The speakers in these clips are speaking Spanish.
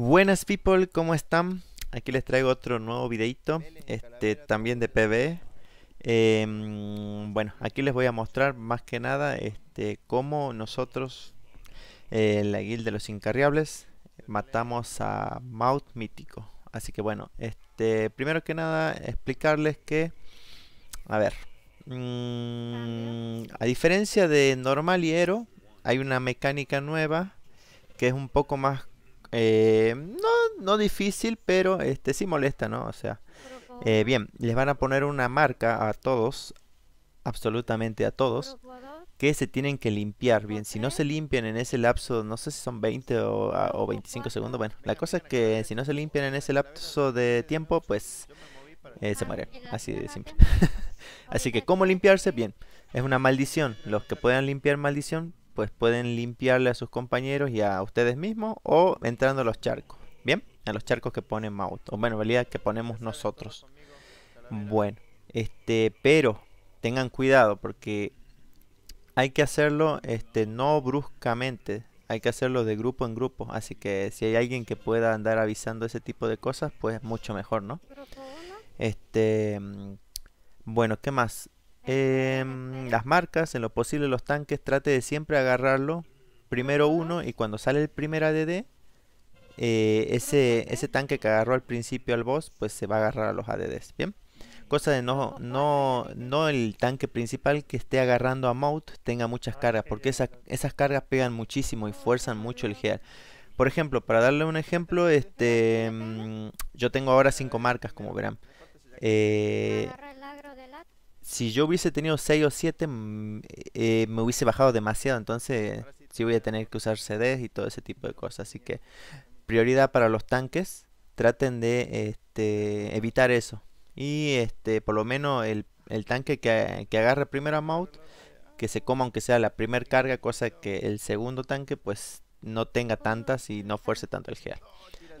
Buenas people, ¿cómo están? Aquí les traigo otro nuevo videito, este también de PBE. Em, bueno, aquí les voy a mostrar más que nada este, cómo nosotros, En eh, la guild de los incarriables, matamos a Maut Mítico. Así que bueno, este, primero que nada explicarles que, a ver, mm, a diferencia de normal y hero, hay una mecánica nueva que es un poco más eh, no, no difícil, pero este sí molesta, ¿no? O sea, eh, bien, les van a poner una marca a todos, absolutamente a todos, que se tienen que limpiar. Bien, si no se limpian en ese lapso, no sé si son 20 o, 25 segundos, bueno, la cosa es que si no se limpian en ese lapso de tiempo, pues eh, se ah, mueren. Así de simple. Así que, ¿cómo limpiarse? Bien, es una maldición. Los que puedan limpiar maldición, pues pueden limpiarle a sus compañeros y a ustedes mismos o entrando a los charcos. Bien, a los charcos que pone Maut, o bueno, en realidad que ponemos nosotros. Bueno, este, pero tengan cuidado porque hay que hacerlo este, no bruscamente, hay que hacerlo de grupo en grupo. Así que si hay alguien que pueda andar avisando ese tipo de cosas, pues mucho mejor, ¿no? Este, mm, bueno, ¿qué más? Em, las marcas, en lo posible los tanques, trate de siempre agarrarlo primero uno y cuando sale el primer ADD, eh, ese, ese tanque que agarró al principio al boss, pues se va a agarrar a los ADDs, ¿bien? Cosa de no, no, no el tanque principal que esté agarrando a Mout tenga muchas cargas, porque esas cargas pegan muchísimo y fuerzan mucho el heal. Por ejemplo, para darle un ejemplo, este, mm, yo tengo ahora cinco marcas, como verán. Eh, si yo hubiese tenido 6 o 7, mm, eh, me hubiese bajado demasiado. Entonces, sí voy a tener que usar CDs y todo ese tipo de cosas. Así que, prioridad para los tanques. Traten de este, evitar eso. Y este, por lo menos el, tanque que, agarre primero a Maut, que se coma aunque sea la primera carga, cosa que el segundo tanque pues no tenga tantas y no fuerce tanto el GA.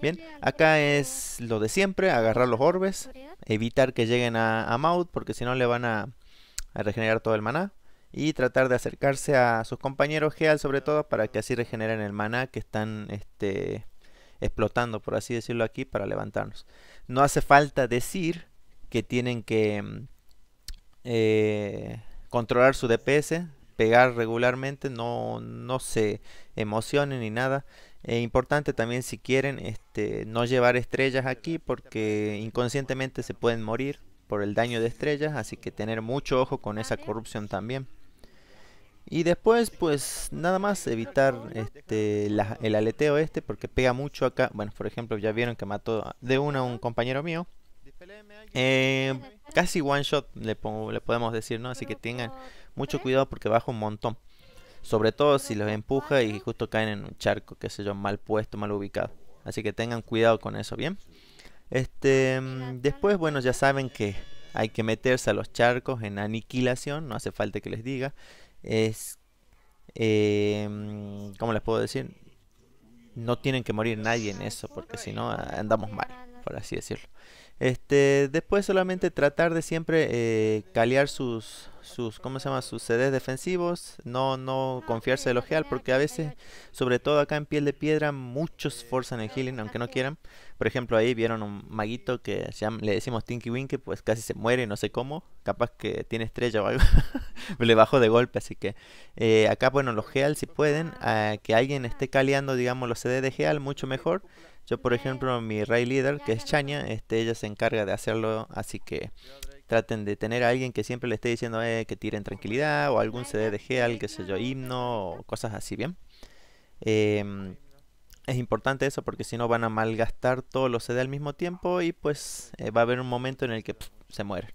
Bien, acá es lo de siempre, agarrar los orbes, evitar que lleguen a, a Maud porque si no le van a, regenerar todo el maná. Y tratar de acercarse a sus compañeros Geal sobre todo para que así regeneren el maná que están este, explotando, por así decirlo aquí, para levantarnos. No hace falta decir que tienen que mm, eh, controlar su DPS, pegar regularmente, no, no se emocionen ni nada. Eh, importante también si quieren este, no llevar estrellas aquí porque inconscientemente se pueden morir por el daño de estrellas, así que tener mucho ojo con esa corrupción también. Y después, pues nada más evitar este, el aleteo este porque pega mucho acá. Bueno, por ejemplo, ya vieron que mató de una a un compañero mío. Eh, casi one shot le, le podemos decir, ¿no? Así que tengan mucho cuidado porque baja un montón. Sobre todo si los empuja y justo caen en un charco, que sé yo, mal puesto, mal ubicado. Así que tengan cuidado con eso, ¿bien? Este, mm, después, bueno, ya saben que hay que meterse a los charcos en aniquilación, no hace falta que les diga. Es, em, ¿cómo les puedo decir? No tienen que morir nadie en eso, porque si no andamos mal por así decirlo. Este, después solamente tratar de siempre eh, calear sus, sus, ¿cómo se llama? Sus CDs defensivos, no, no confiarse los heal porque a veces, sobre todo acá en piel de piedra, muchos forzan el healing, aunque no quieran. Por ejemplo, ahí vieron un maguito que le decimos Tinky Winky, pues casi se muere, no sé cómo, capaz que tiene estrella o algo, le bajó de golpe, así que eh, acá, bueno, los heal si pueden, que alguien esté caleando, digamos, los CDs de heal, mucho mejor yo, por ejemplo, mi rey Leader, que es Chania, este, ella se encarga de hacerlo, así que traten de tener a alguien que siempre le esté diciendo eh, que tiren tranquilidad o algún CD de al que sé yo, himno o cosas así, ¿bien? Em, es importante eso porque si no van a malgastar todos los CD al mismo tiempo y pues eh, va a haber un momento en el que se muere.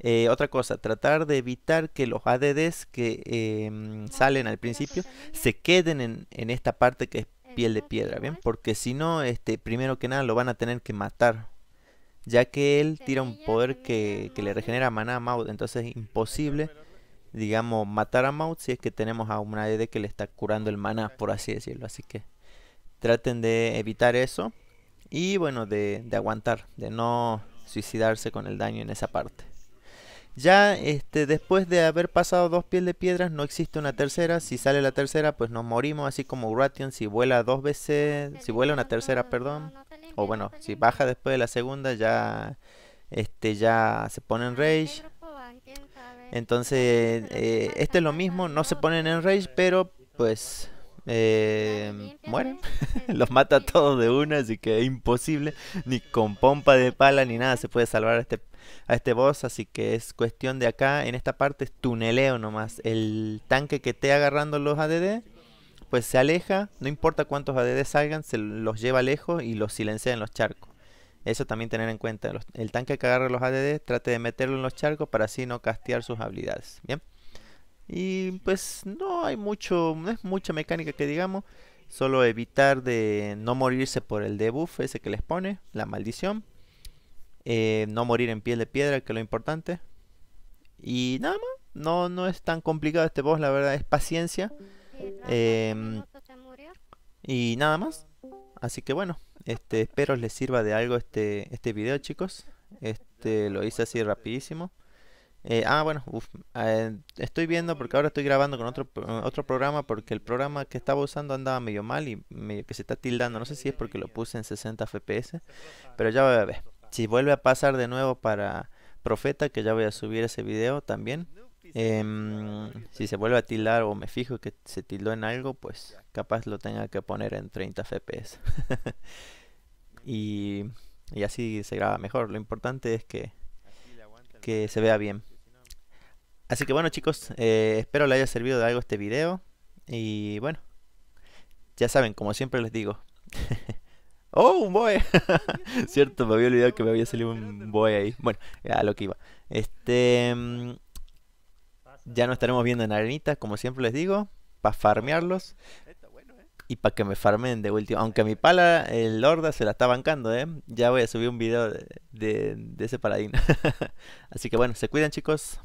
Eh, otra cosa, tratar de evitar que los ADDs que em, salen al principio se queden en, en, esta parte que es piel de piedra, ¿bien? Porque si no, este, primero que nada lo van a tener que matar. Ya que él tira un poder que, le regenera maná a Maut entonces es imposible, digamos, matar a Maut si es que tenemos a una de que le está curando el maná, por así decirlo. Así que traten de evitar eso y bueno, de aguantar, de no suicidarse con el daño en esa parte. Ya este, después de haber pasado dos pies de piedras no existe una tercera. Si sale la tercera, pues nos morimos, así como Ration si vuela dos veces, si vuela una tercera, perdón. O bueno, si baja después de la segunda ya este ya se pone en rage. Entonces, eh, este es lo mismo, no se ponen en rage, pero pues eh, mueren. Los mata a todos de una, así que es imposible. Ni con pompa de pala ni nada se puede salvar a este, a este boss. Así que es cuestión de acá, en esta parte, es tuneleo nomás. El tanque que esté agarrando los ADD, pues se aleja. No importa cuántos ADD salgan, se los lleva lejos y los silencia en los charcos. Eso también tener en cuenta. el tanque que agarra los ADD, trate de meterlo en los charcos para así no castear sus habilidades. Bien. Y pues no hay mucho, no es mucha mecánica que digamos. Solo evitar de no morirse por el debuff ese que les pone, la maldición. Eh, no morir en piel de piedra, que es lo importante. Y nada más, no, no es tan complicado este boss, la verdad, es paciencia. Eh, y nada más. Así que bueno, este, espero les sirva de algo este, este video chicos. Este lo hice así rapidísimo. Eh, ah, bueno, eh, estoy viendo porque ahora estoy grabando con otro, eh, otro programa porque el programa que estaba usando andaba medio mal y medio que se está tildando. No sé si es porque lo puse en 60 FPS, pero ya voy a ver. Si vuelve a pasar de nuevo para Profeta, que ya voy a subir ese video también. Em, si se vuelve a tildar o me fijo que se tildó en algo, pues capaz lo tenga que poner en 30 FPS. y, y así se graba mejor. Lo importante es que, que se vea bien. Así que bueno chicos, eh, espero les haya servido de algo este video. Y bueno, ya saben, como siempre les digo. ¡Oh, un boe! Cierto, me había olvidado que me había salido un boe ahí. Bueno, ya lo que iba. Este... Mm, ya no estaremos viendo en arenita, como siempre les digo. Para farmearlos. Y para que me farmen de último. Aunque mi pala, el Lorda, se la está bancando, ¿eh? Ya voy a subir un video de, de ese paladín. Así que bueno, se cuidan chicos.